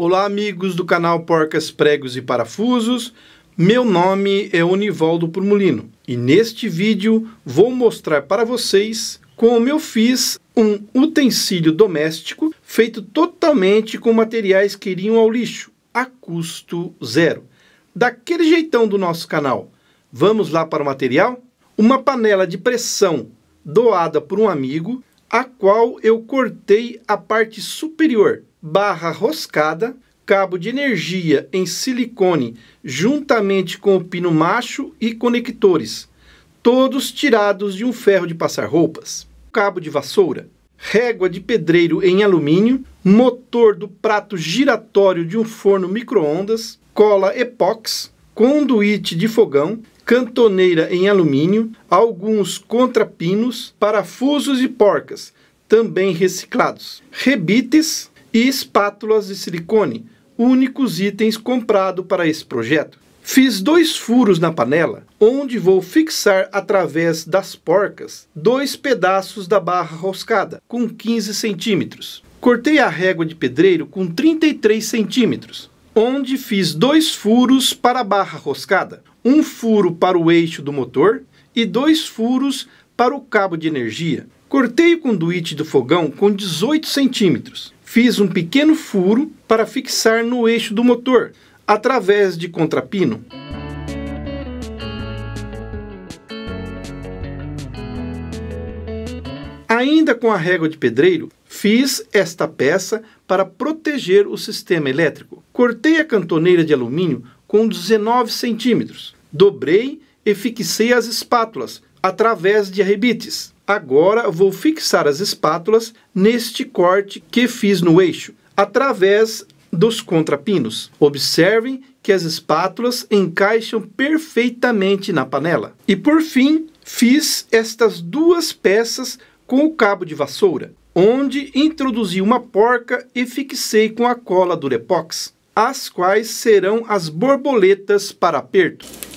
Olá, amigos do canal Porcas, Pregos e Parafusos. Meu nome é Univaldo Purmulino e neste vídeo vou mostrar para vocês como eu fiz um utensílio doméstico feito totalmente com materiais que iriam ao lixo, a custo zero. Daquele jeitão do nosso canal. Vamos lá para o material? Uma panela de pressão doada por um amigo a qual eu cortei a parte superior, barra roscada, cabo de energia em silicone juntamente com o pino macho e conectores, todos tirados de um ferro de passar roupas, cabo de vassoura, régua de pedreiro em alumínio, motor do prato giratório de um forno microondas, cola epox, conduíte de fogão cantoneira em alumínio, alguns contrapinos, parafusos e porcas, também reciclados, rebites e espátulas de silicone, únicos itens comprados para esse projeto. Fiz dois furos na panela, onde vou fixar através das porcas dois pedaços da barra roscada, com 15 centímetros. Cortei a régua de pedreiro com 33 centímetros onde fiz dois furos para a barra roscada, um furo para o eixo do motor e dois furos para o cabo de energia. Cortei o conduíte do fogão com 18 centímetros. Fiz um pequeno furo para fixar no eixo do motor, através de contrapino. Ainda com a régua de pedreiro, fiz esta peça para proteger o sistema elétrico. Cortei a cantoneira de alumínio com 19 centímetros. Dobrei e fixei as espátulas através de arrebites. Agora vou fixar as espátulas neste corte que fiz no eixo, através dos contrapinos. Observem que as espátulas encaixam perfeitamente na panela. E por fim, fiz estas duas peças com o cabo de vassoura, onde introduzi uma porca e fixei com a cola Durepox as quais serão as borboletas para aperto.